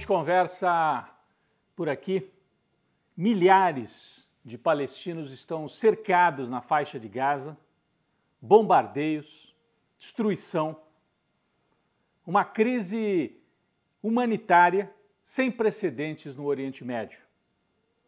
gente conversa por aqui, milhares de palestinos estão cercados na faixa de Gaza, bombardeios, destruição, uma crise humanitária sem precedentes no Oriente Médio.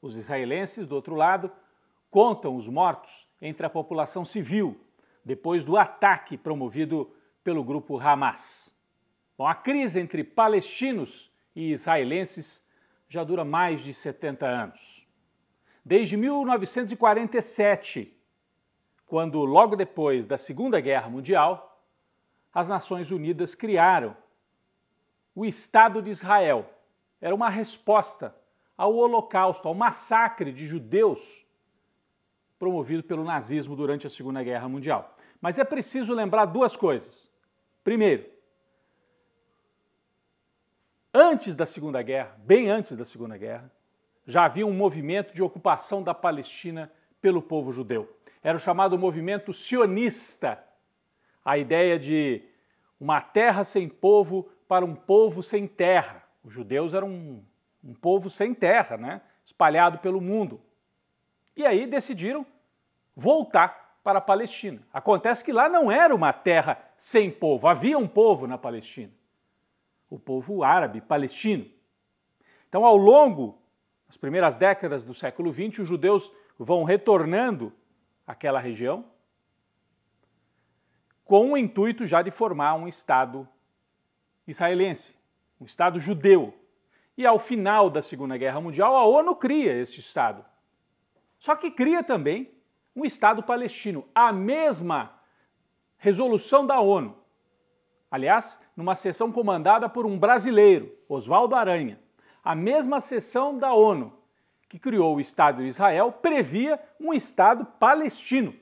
Os israelenses, do outro lado, contam os mortos entre a população civil depois do ataque promovido pelo grupo Hamas. Bom, a crise entre palestinos e israelenses já dura mais de 70 anos. Desde 1947, quando, logo depois da Segunda Guerra Mundial, as Nações Unidas criaram o Estado de Israel. Era uma resposta ao Holocausto, ao massacre de judeus promovido pelo nazismo durante a Segunda Guerra Mundial. Mas é preciso lembrar duas coisas. Primeiro, Antes da Segunda Guerra, bem antes da Segunda Guerra, já havia um movimento de ocupação da Palestina pelo povo judeu. Era o chamado movimento sionista. A ideia de uma terra sem povo para um povo sem terra. Os judeus eram um, um povo sem terra, né? espalhado pelo mundo. E aí decidiram voltar para a Palestina. Acontece que lá não era uma terra sem povo, havia um povo na Palestina o povo árabe palestino. Então, ao longo das primeiras décadas do século XX, os judeus vão retornando àquela região com o intuito já de formar um Estado israelense, um Estado judeu. E ao final da Segunda Guerra Mundial, a ONU cria esse Estado. Só que cria também um Estado palestino, a mesma resolução da ONU. Aliás, numa sessão comandada por um brasileiro, Oswaldo Aranha, a mesma sessão da ONU que criou o Estado de Israel previa um Estado palestino.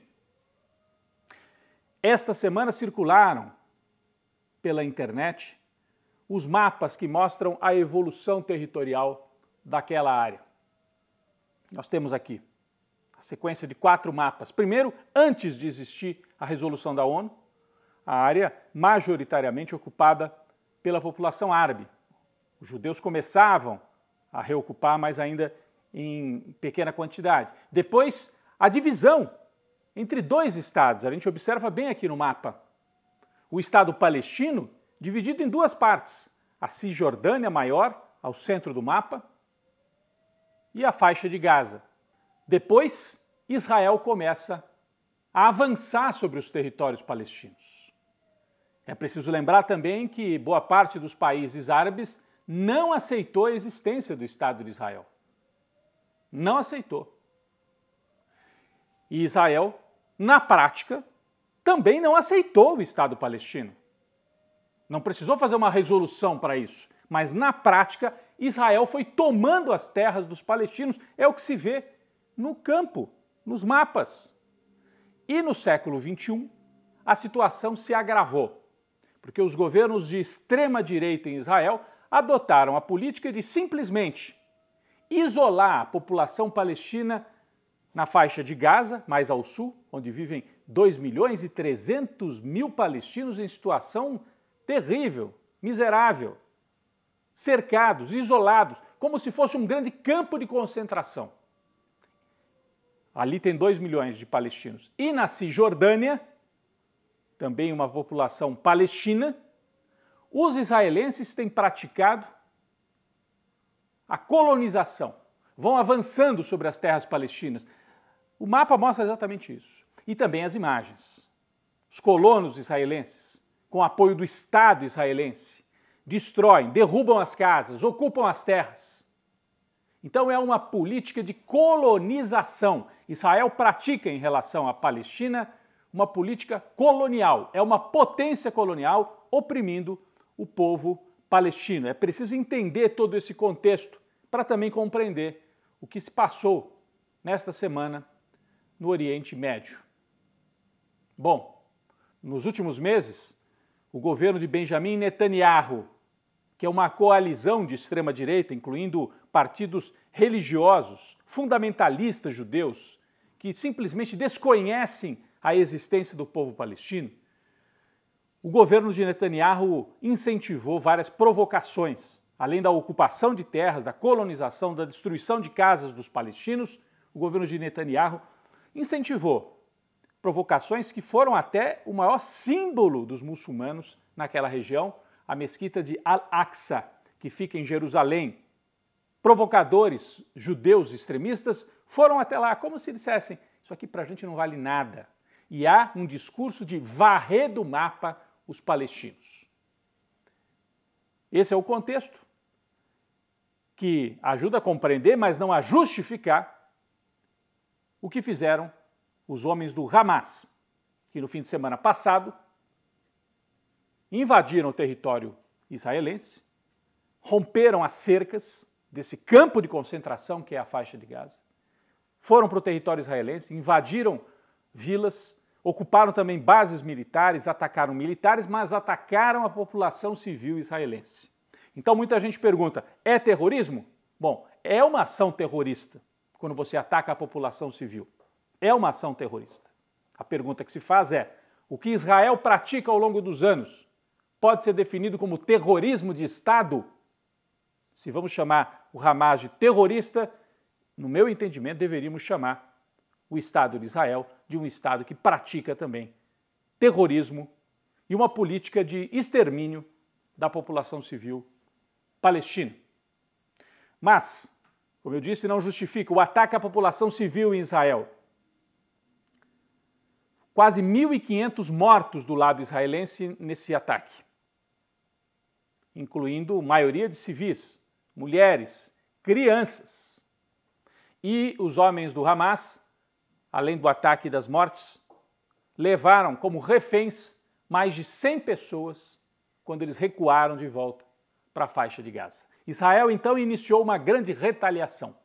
Esta semana circularam pela internet os mapas que mostram a evolução territorial daquela área. Nós temos aqui a sequência de quatro mapas. Primeiro, antes de existir a resolução da ONU, a área majoritariamente ocupada pela população árabe. Os judeus começavam a reocupar, mas ainda em pequena quantidade. Depois, a divisão entre dois estados. A gente observa bem aqui no mapa. O estado palestino, dividido em duas partes: a Cisjordânia maior, ao centro do mapa, e a faixa de Gaza. Depois, Israel começa a avançar sobre os territórios palestinos. É preciso lembrar também que boa parte dos países árabes não aceitou a existência do Estado de Israel. Não aceitou. E Israel, na prática, também não aceitou o Estado palestino. Não precisou fazer uma resolução para isso, mas na prática, Israel foi tomando as terras dos palestinos, é o que se vê no campo, nos mapas. E no século XXI, a situação se agravou porque os governos de extrema direita em Israel adotaram a política de simplesmente isolar a população palestina na faixa de Gaza, mais ao sul, onde vivem 2 milhões e 300 mil palestinos em situação terrível, miserável, cercados, isolados, como se fosse um grande campo de concentração. Ali tem 2 milhões de palestinos. E na Cisjordânia, também uma população palestina, os israelenses têm praticado a colonização, vão avançando sobre as terras palestinas. O mapa mostra exatamente isso. E também as imagens. Os colonos israelenses, com apoio do Estado israelense, destroem, derrubam as casas, ocupam as terras. Então é uma política de colonização. Israel pratica em relação à Palestina uma política colonial, é uma potência colonial oprimindo o povo palestino. É preciso entender todo esse contexto para também compreender o que se passou nesta semana no Oriente Médio. Bom, nos últimos meses, o governo de Benjamin Netanyahu, que é uma coalizão de extrema-direita, incluindo partidos religiosos, fundamentalistas judeus, que simplesmente desconhecem a existência do povo palestino, o governo de Netanyahu incentivou várias provocações, além da ocupação de terras, da colonização, da destruição de casas dos palestinos. O governo de Netanyahu incentivou provocações que foram até o maior símbolo dos muçulmanos naquela região, a mesquita de Al-Aqsa, que fica em Jerusalém. Provocadores judeus extremistas foram até lá, como se dissessem: Isso aqui para a gente não vale nada e há um discurso de varrer do mapa os palestinos. Esse é o contexto que ajuda a compreender, mas não a justificar, o que fizeram os homens do Hamas, que no fim de semana passado invadiram o território israelense, romperam as cercas desse campo de concentração que é a faixa de Gaza, foram para o território israelense, invadiram vilas, Ocuparam também bases militares, atacaram militares, mas atacaram a população civil israelense. Então muita gente pergunta: é terrorismo? Bom, é uma ação terrorista quando você ataca a população civil. É uma ação terrorista. A pergunta que se faz é: o que Israel pratica ao longo dos anos pode ser definido como terrorismo de Estado? Se vamos chamar o Hamas de terrorista, no meu entendimento, deveríamos chamar o Estado de Israel de um Estado que pratica também terrorismo e uma política de extermínio da população civil palestina. Mas, como eu disse, não justifica o ataque à população civil em Israel. Quase 1.500 mortos do lado israelense nesse ataque, incluindo maioria de civis, mulheres, crianças. E os homens do Hamas além do ataque e das mortes, levaram como reféns mais de 100 pessoas quando eles recuaram de volta para a faixa de Gaza. Israel então iniciou uma grande retaliação,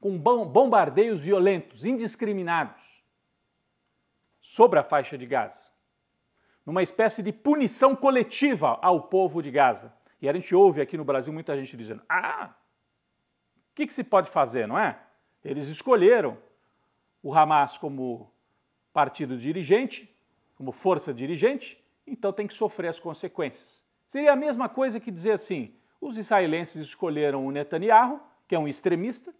com bombardeios violentos, indiscriminados, sobre a faixa de Gaza, numa espécie de punição coletiva ao povo de Gaza. E a gente ouve aqui no Brasil muita gente dizendo: ah, o que, que se pode fazer, não é? Eles escolheram o Hamas como partido dirigente, como força dirigente, então tem que sofrer as consequências. Seria a mesma coisa que dizer assim: os israelenses escolheram o Netanyahu, que é um extremista,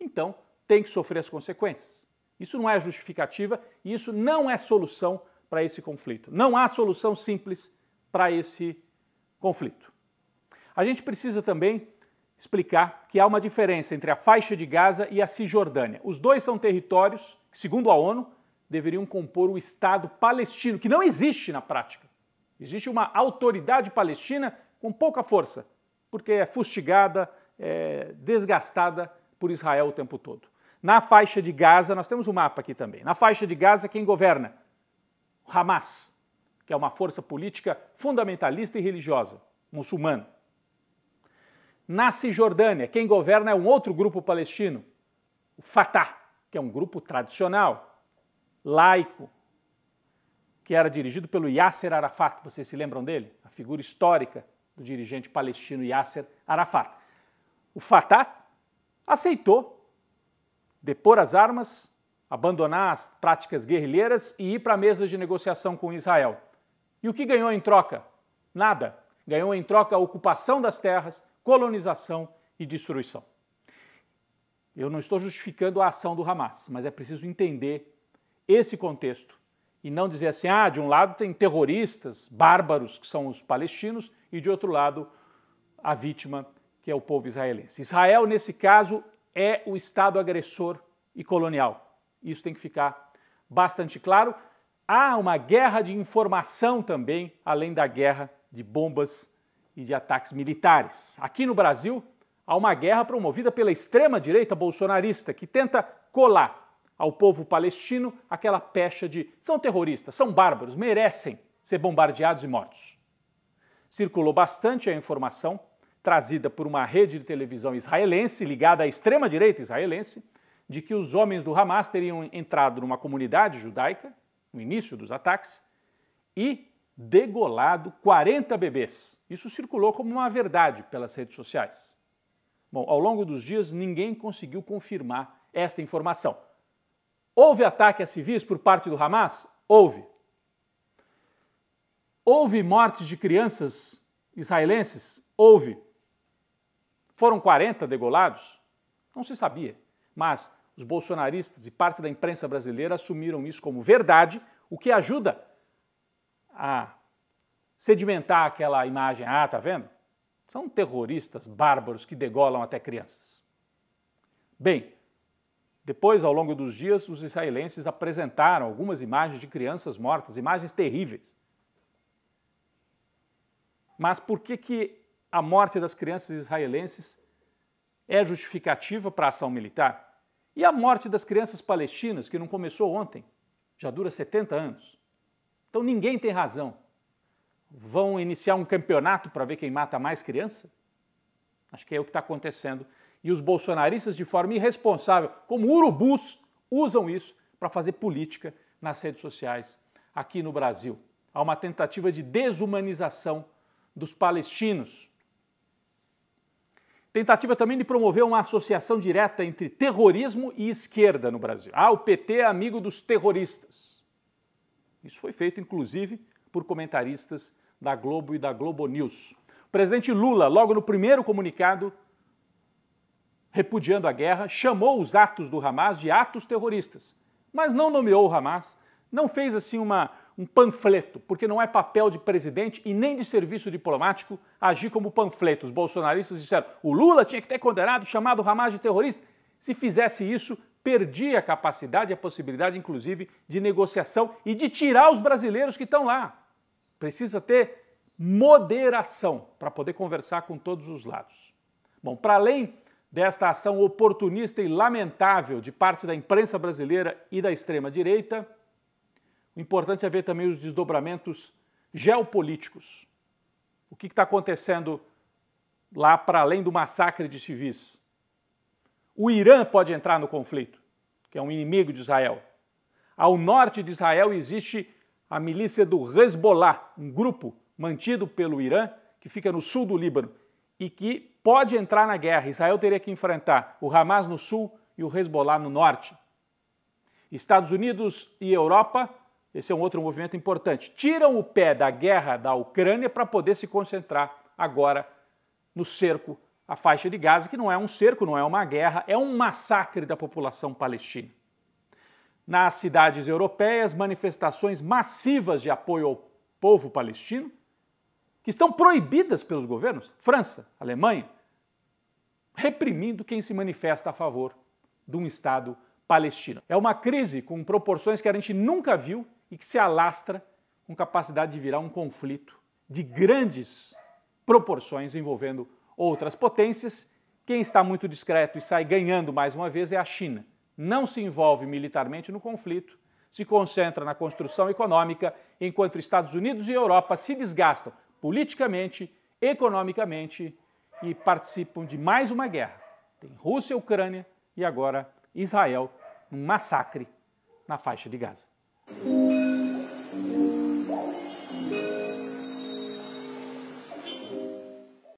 então tem que sofrer as consequências. Isso não é justificativa e isso não é solução para esse conflito. Não há solução simples para esse conflito. A gente precisa também explicar que há uma diferença entre a faixa de Gaza e a Cisjordânia. Os dois são territórios que, segundo a ONU, deveriam compor o Estado palestino, que não existe na prática. Existe uma autoridade palestina com pouca força, porque é fustigada, é, desgastada por Israel o tempo todo. Na faixa de Gaza, nós temos um mapa aqui também. Na faixa de Gaza, quem governa? Hamas, que é uma força política fundamentalista e religiosa, muçulmana. Na Cisjordânia, quem governa é um outro grupo palestino, o Fatah, que é um grupo tradicional, laico, que era dirigido pelo Yasser Arafat. Vocês se lembram dele? A figura histórica do dirigente palestino Yasser Arafat. O Fatah aceitou depor as armas, abandonar as práticas guerrilheiras e ir para a mesa de negociação com Israel. E o que ganhou em troca? Nada. Ganhou em troca a ocupação das terras, colonização e destruição. Eu não estou justificando a ação do Hamas, mas é preciso entender esse contexto e não dizer assim: ah, de um lado tem terroristas, bárbaros, que são os palestinos, e de outro lado a vítima, que é o povo israelense. Israel, nesse caso, é o Estado agressor e colonial. Isso tem que ficar bastante claro. Há uma guerra de informação também, além da guerra de bombas e de ataques militares. Aqui no Brasil, há uma guerra promovida pela extrema-direita bolsonarista, que tenta colar ao povo palestino aquela pecha de são terroristas, são bárbaros, merecem ser bombardeados e mortos. Circulou bastante a informação, trazida por uma rede de televisão israelense ligada à extrema-direita israelense, de que os homens do Hamas teriam entrado numa comunidade judaica, no início dos ataques, e degolado 40 bebês. Isso circulou como uma verdade pelas redes sociais. Bom, ao longo dos dias, ninguém conseguiu confirmar esta informação. Houve ataque a civis por parte do Hamas? Houve. Houve mortes de crianças israelenses? Houve. Foram 40 degolados? Não se sabia. Mas os bolsonaristas e parte da imprensa brasileira assumiram isso como verdade, o que ajuda a sedimentar aquela imagem. Ah, tá vendo? São terroristas bárbaros que degolam até crianças. Bem, depois, ao longo dos dias, os israelenses apresentaram algumas imagens de crianças mortas, imagens terríveis. Mas por que, que a morte das crianças israelenses é justificativa para a ação militar? E a morte das crianças palestinas, que não começou ontem, já dura 70 anos? Então ninguém tem razão. Vão iniciar um campeonato para ver quem mata mais criança? Acho que é o que está acontecendo. E os bolsonaristas, de forma irresponsável, como urubus, usam isso para fazer política nas redes sociais aqui no Brasil. Há uma tentativa de desumanização dos palestinos. Tentativa também de promover uma associação direta entre terrorismo e esquerda no Brasil. Ah, o PT é amigo dos terroristas. Isso foi feito, inclusive, por comentaristas da Globo e da Globo News. O presidente Lula, logo no primeiro comunicado, repudiando a guerra, chamou os atos do Hamas de atos terroristas, mas não nomeou o Hamas, não fez assim uma, um panfleto, porque não é papel de presidente e nem de serviço diplomático agir como panfleto. Os bolsonaristas disseram: o Lula tinha que ter condenado, chamado o Hamas de terrorista. Se fizesse isso, perdi a capacidade, a possibilidade, inclusive, de negociação e de tirar os brasileiros que estão lá. Precisa ter moderação para poder conversar com todos os lados. Bom, para além desta ação oportunista e lamentável de parte da imprensa brasileira e da extrema-direita, o importante é ver também os desdobramentos geopolíticos. O que está acontecendo lá para além do massacre de civis? O Irã pode entrar no conflito que é um inimigo de Israel. Ao norte de Israel existe a milícia do Hezbollah, um grupo mantido pelo Irã, que fica no sul do Líbano e que pode entrar na guerra. Israel teria que enfrentar o Hamas no sul e o Hezbollah no norte. Estados Unidos e Europa, esse é um outro movimento importante, tiram o pé da guerra da Ucrânia para poder se concentrar agora no cerco a faixa de Gaza, que não é um cerco, não é uma guerra, é um massacre da população palestina. Nas cidades europeias, manifestações massivas de apoio ao povo palestino, que estão proibidas pelos governos, França, Alemanha, reprimindo quem se manifesta a favor de um Estado palestino. É uma crise com proporções que a gente nunca viu e que se alastra com capacidade de virar um conflito de grandes proporções envolvendo outras potências. Quem está muito discreto e sai ganhando mais uma vez é a China. Não se envolve militarmente no conflito, se concentra na construção econômica, enquanto Estados Unidos e Europa se desgastam politicamente, economicamente e participam de mais uma guerra. Tem Rússia, Ucrânia e agora Israel, um massacre na faixa de Gaza.